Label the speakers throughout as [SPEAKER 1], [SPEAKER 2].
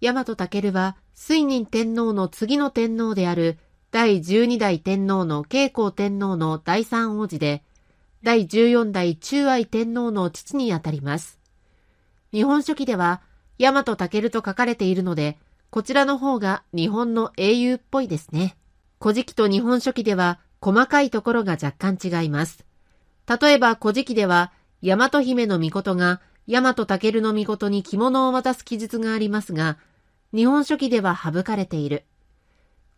[SPEAKER 1] 大和尊は、水仁天皇の次の天皇である、第十二代天皇の慶光天皇の第三王子で、第十四代中愛天皇の父にあたります。日本書紀では、大和尊と書かれているので、こちらの方が日本の英雄っぽいですね。古事記と日本書紀では、細かいところが若干違います。例えば古事記では、大和姫の御事が、大和尊の御事に着物を渡す記述がありますが、日本書紀では省かれている。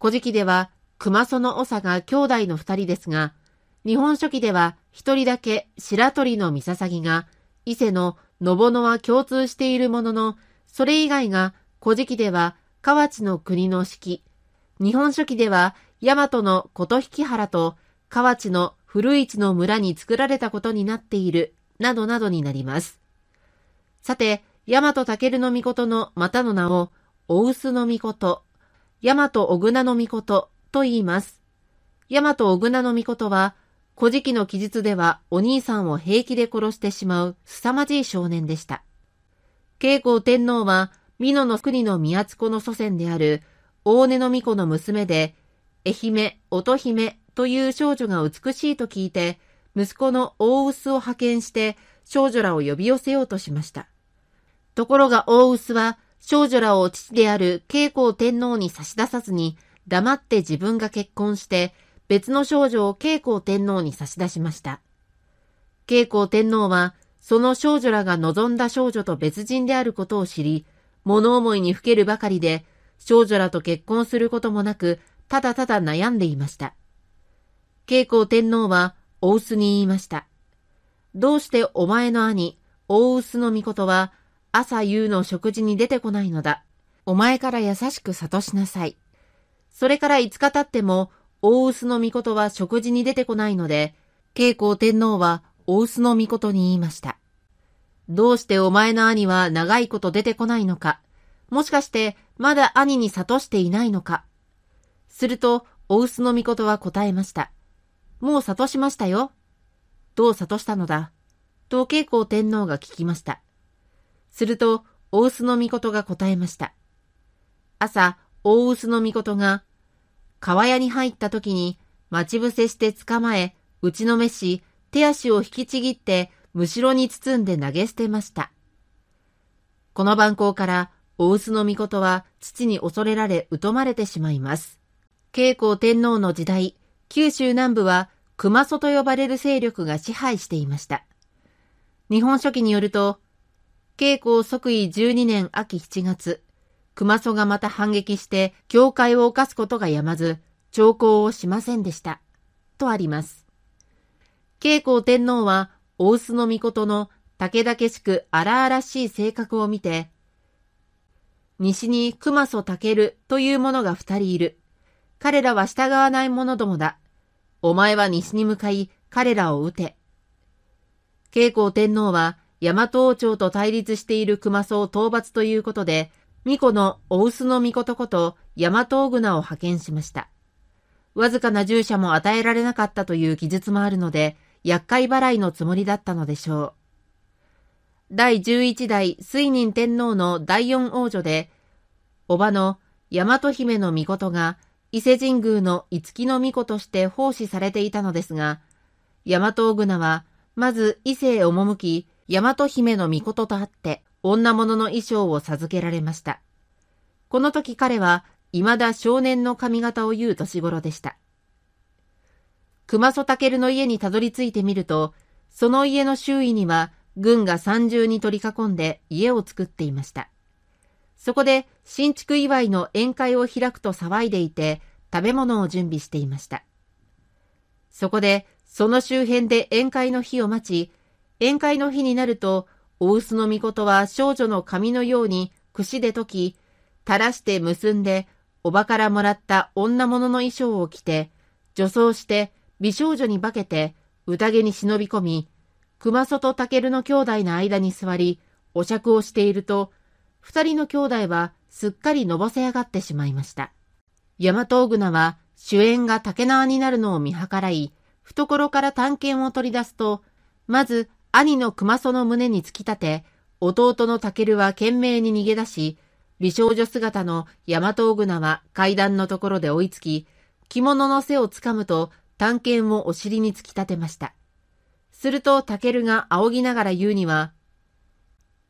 [SPEAKER 1] 古事記では熊園長が兄弟の二人ですが、日本書紀では一人だけ白鳥の三さが伊勢の信ぼのは共通しているものの、それ以外が古事記では河内の国の式、日本書紀では大和の琴引原と河内の古市の村に作られたことになっている、などなどになります。さて、大和武の御事のまたの名を、大須のみ大和小倉のと言います。大和小倉のは、古事記の記述ではお兄さんを平気で殺してしまう凄まじい少年でした。慶光天皇は、美濃の国の宮津子の祖先である大根の巫女の娘で、愛媛、乙姫という少女が美しいと聞いて、息子の大臼を派遣して少女らを呼び寄せようとしました。ところが大臼は少女らを父である慶光天皇に差し出さずに、黙って自分が結婚して、別の少女を慶光天皇に差し出しました。慶光天皇は、その少女らが望んだ少女と別人であることを知り、物思いにふけるばかりで、少女らと結婚することもなく、ただただ悩んでいました。慶光天皇は、大須に言いました。どうしてお前の兄、大臼の御事は、朝夕の食事に出てこないのだ。お前から優しく諭しなさい。それから5日経っても、大臼の御事は食事に出てこないので、慶光天皇は大臼の御事に言いました。どうしてお前の兄は長いこと出てこないのか。もしかしてまだ兄に諭していないのか。すると、大臼の御事は答えました。もう諭しましたよ。どう諭したのだと慶光天皇が聞きました。すると、大須の御事が答えました。朝、大臼の御事が、川屋に入った時に、待ち伏せして捕まえ、打ちのめし、手足を引きちぎって、むしろに包んで投げ捨てました。この蛮行から、大臼の御事は父に恐れられ疎まれてしまいます。慶光天皇の時代、九州南部は熊祖と呼ばれる勢力が支配していました。日本書紀によると、慶光即位12年秋7月、熊祖がまた反撃して、教会を犯すことがやまず、兆候をしませんでした。とあります。慶光天皇は、大須の御の武々しく荒々しい性格を見て、西に熊祖武という者が二人いる。彼らは従わない者どもだ。お前は西に向かい、彼らを撃て。慶光天皇は、大和王朝と対立している熊荘討伐ということで、巫女のお臼の御とこと大和大ナを派遣しました。わずかな従者も与えられなかったという記述もあるので、厄介払いのつもりだったのでしょう。第11代水仁天皇の第四王女で、叔母の大和姫の御事が伊勢神宮の五木の巫子として奉仕されていたのですが、大和大ナは、まず伊勢へ赴き、大和姫の御事とあって、女物の衣装を授けられました。この時彼は、未だ少年の髪型を言う年頃でした。熊曽健の家にたどり着いてみると、その家の周囲には、軍が三重に取り囲んで家を作っていました。そこで新築祝いの宴会を開くと騒いでいて、食べ物を準備していました。そこで、その周辺で宴会の日を待ち、宴会の日になると、大臼の御事は少女の髪のように櫛で解き、垂らして結んで、おばからもらった女物の衣装を着て、女装して美少女に化けて、宴に忍び込み、熊曽と竹の兄弟の間に座り、お酌をしていると、二人の兄弟はすっかりのぼせ上がってしまいました。大和小ナは主演が竹縄になるのを見計らい、懐から探検を取り出すと、まず兄の熊その胸に突き立て、弟のタケルは懸命に逃げ出し、美少女姿のト和グナは階段のところで追いつき、着物の背をつかむと探検をお尻に突き立てました。するとタケルが仰ぎながら言うには、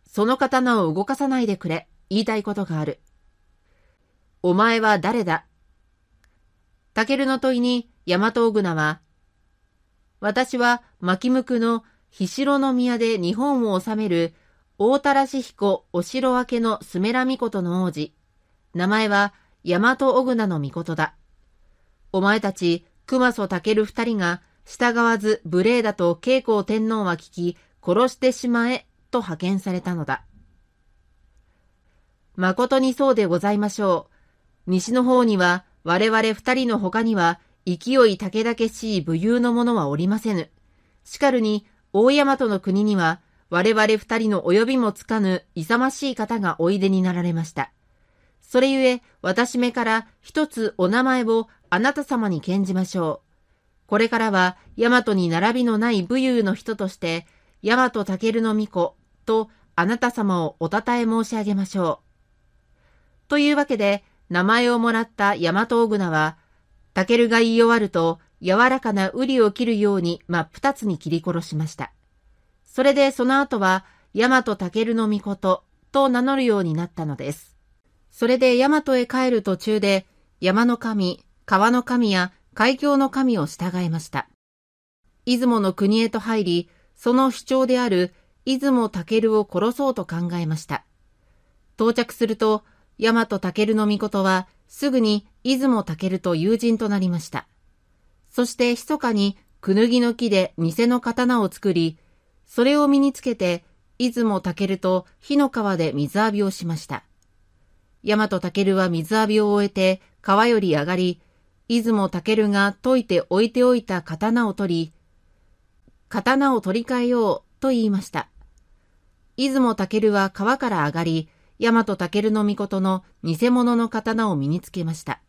[SPEAKER 1] その刀を動かさないでくれ。言いたいことがある。お前は誰だタケルの問いにト和グナは、私は巻き向くの菱の宮で日本を治める大田し彦お城明けのスメラミコトの王子。名前は大和小ナのミコトだ。お前たち熊ケ武二人が従わず無礼だと慶光天皇は聞き殺してしまえと派遣されたのだ。誠にそうでございましょう。西の方には我々二人の他には勢い武々しい武勇の者はおりませぬ。しかるに大山との国には、我々二人の及びもつかぬ勇ましい方がおいでになられました。それゆえ、私めから一つお名前をあなた様に献じましょう。これからは、大和に並びのない武勇の人として、大和尊の御子とあなた様をおたたえ申し上げましょう。というわけで、名前をもらった大和小船は、健が言い終わると、柔らかな瓜を切るように真っ二つに切り殺しました。それでその後は、大和武の御事と名乗るようになったのです。それで大和へ帰る途中で、山の神、川の神や海峡の神を従いました。出雲の国へと入り、その主張である出雲武を殺そうと考えました。到着すると、大和武の御事は、すぐに出雲武と友人となりました。そして密かにくぬぎの木で偽の刀を作り、それを身につけて、出雲たけると火の川で水浴びをしました。大和るは水浴びを終えて川より上がり、出雲たけるが解いて置いておいた刀を取り、刀を取り替えようと言いました。出雲たけるは川から上がり、大和るの御事の偽物の刀を身につけました。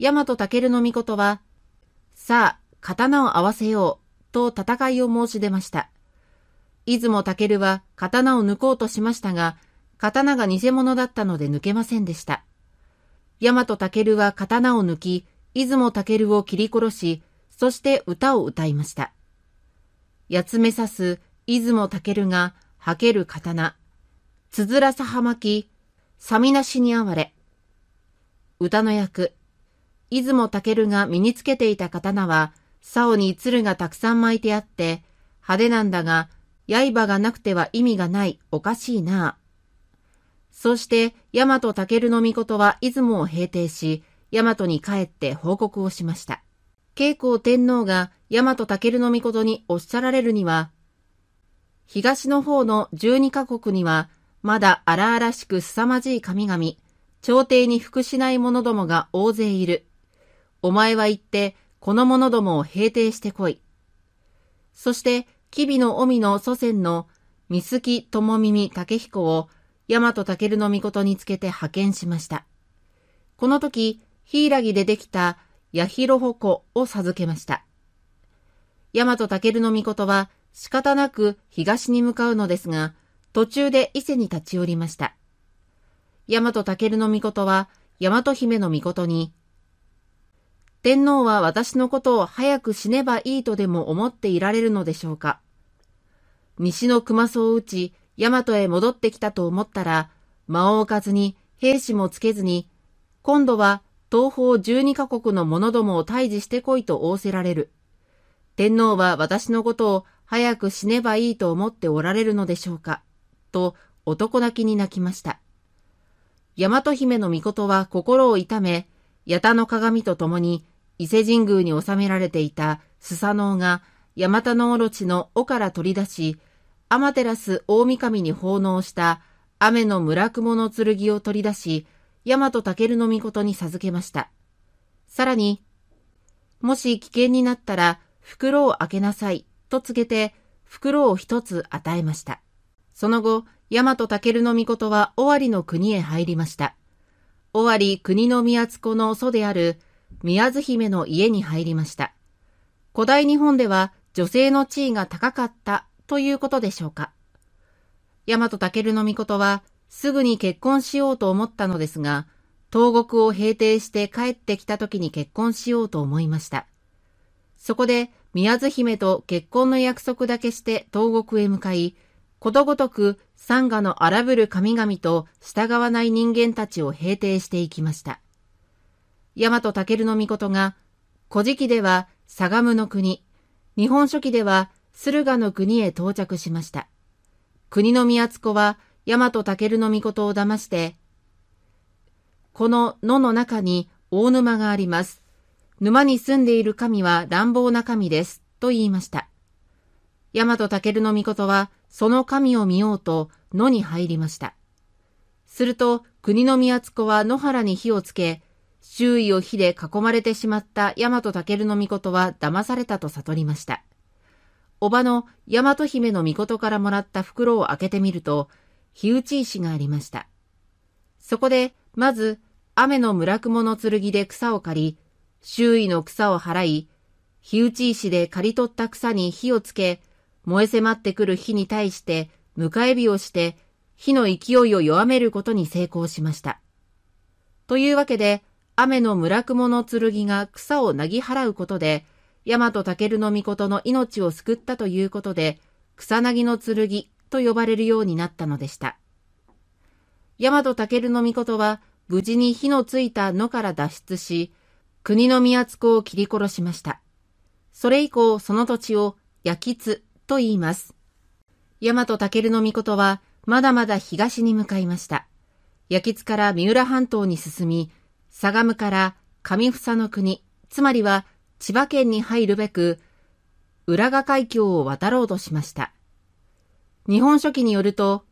[SPEAKER 1] 大和るの御事はさあ、刀を合わせよう、と戦いを申し出ました。出雲武は刀を抜こうとしましたが、刀が偽物だったので抜けませんでした。大和武は刀を抜き、出雲武を切り殺し、そして歌を歌いました。八つ目刺す出雲武が吐ける刀、つづらさはまき、さみなしにあわれ。歌の役、出雲健が身につけていた刀は、竿に鶴がたくさん巻いてあって、派手なんだが、刃がなくては意味がない、おかしいな。そして、大和尊の御事は出雲を平定し、大和に帰って報告をしました。慶光天皇が大和尊の御事におっしゃられるには、東の方の十二カ国には、まだ荒々しく凄まじい神々、朝廷に服しない者どもが大勢いる。お前は行って、この者どもを平定してこい。そして、吉備の臣の祖先の三月智耳武彦を大和武の御事につけて派遣しました。この時、柊でできた八広矛を授けました。大和武の御事は仕方なく東に向かうのですが、途中で伊勢に立ち寄りました。大和武の御事は大和姫の御事に天皇は私のことを早く死ねばいいとでも思っていられるのでしょうか。西の熊荘を打ち、大和へ戻ってきたと思ったら、間を置かずに兵士もつけずに、今度は東方十二カ国の者どもを退治してこいと仰せられる。天皇は私のことを早く死ねばいいと思っておられるのでしょうか。と男泣きに泣きました。大和姫の御事は心を痛め、八田の鏡と共に伊勢神宮に納められていたスサノオがヤマタノオロチの尾から取り出し、アマテラス大神に奉納した雨の村雲の剣を取り出し、ヤマトタケルミコトに授けました。さらに、もし危険になったら袋を開けなさいと告げて袋を一つ与えました。その後、ヤマトタケルミコトは尾張の国へ入りました。尾張国の宮津子の祖である宮津姫の家に入りました。古代日本では女性の地位が高かったということでしょうか。大和たけるの御事はすぐに結婚しようと思ったのですが、東国を平定して帰ってきた時に結婚しようと思いました。そこで宮津姫と結婚の約束だけして東国へ向かい、ことごとく山河の荒ぶる神々と従わない人間たちを平定していきました。大和武の御事が、古事記では相模の国、日本書紀では駿河の国へ到着しました。国の宮津子は大和武の御事を騙して、この野の中に大沼があります。沼に住んでいる神は乱暴な神です。と言いました。大和武の御事はその神を見ようと野に入りました。すると国の宮津子は野原に火をつけ、周囲を火で囲まれてしまった大和尊の御事は騙されたと悟りました。叔母の大和姫の御事からもらった袋を開けてみると、火打ち石がありました。そこで、まず、雨の村雲の剣で草を刈り、周囲の草を払い、火打ち石で刈り取った草に火をつけ、燃え迫ってくる火に対して、迎え火をして、火の勢いを弱めることに成功しました。というわけで、雨の村雲の剣が草をなぎ払うことで、大和武の御事の命を救ったということで、草薙の剣と呼ばれるようになったのでした。大和武の御事は、無事に火のついた野から脱出し、国の宮津子を切り殺しました。それ以降、その土地を焼き津と言います。大和武の御事は、まだまだ東に向かいました。焼き津から三浦半島に進み、相模から上房の国、つまりは千葉県に入るべく、浦賀海峡を渡ろうとしました。日本書紀によると、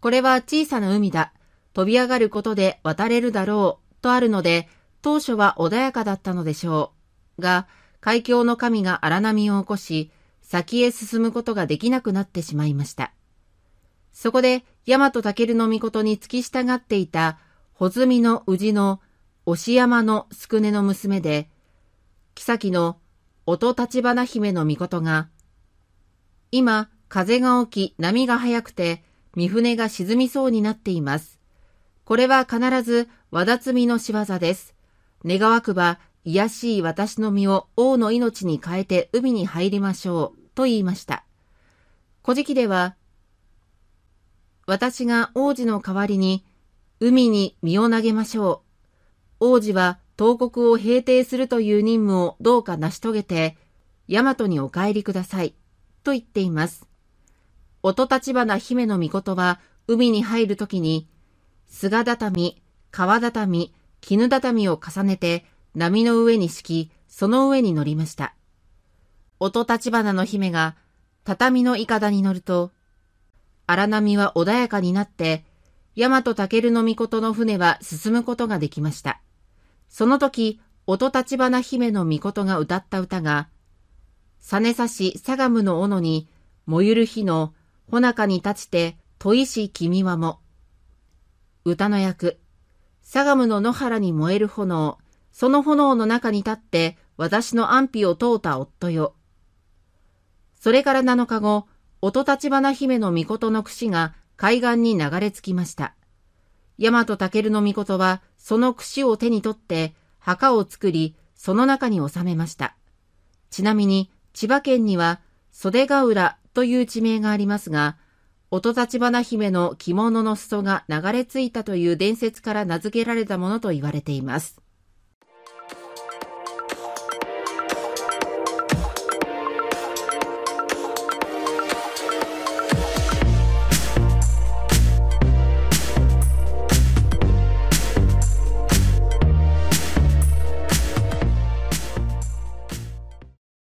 [SPEAKER 1] これは小さな海だ。飛び上がることで渡れるだろう。とあるので、当初は穏やかだったのでしょう。が、海峡の神が荒波を起こし、先へ進むことができなくなってしまいました。そこで、大和武尊の御事に付き従っていた穂積の宇治の押山の宿根の娘で、妃の音立花姫の御事が、今、風が起き、波が速くて、三船が沈みそうになっています。これは必ず、和田積みの仕業です。願わくば、癒しい私の身を王の命に変えて海に入りましょう、と言いました。古事記では、私が王子の代わりに海に身を投げましょう。王子は東国を平定するという任務をどうか成し遂げて、大和にお帰りください。と言っています。音立花姫の御事は海に入るときに、菅畳、川畳、絹畳を重ねて波の上に敷き、その上に乗りました。音立花の姫が畳のいかだに乗ると、荒波は穏やかになって大和武の御事の船は進むことができました。その時、音立花姫の御事が歌った歌が、実根差し相模の斧に、燃ゆる火のほなかに立ちて、砥石君はも。歌の役、相模の野原に燃える炎、その炎の中に立って、私の安否を問うた夫よ。それから7日後、音立花姫の御事の櫛が海岸に流れ着きました。大和健の御事は、その櫛を手に取って、墓を作り、その中に収めました。ちなみに、千葉県には、袖ヶ浦という地名がありますが、音立花姫の着物の裾が流れ着いたという伝説から名付けられたものと言われています。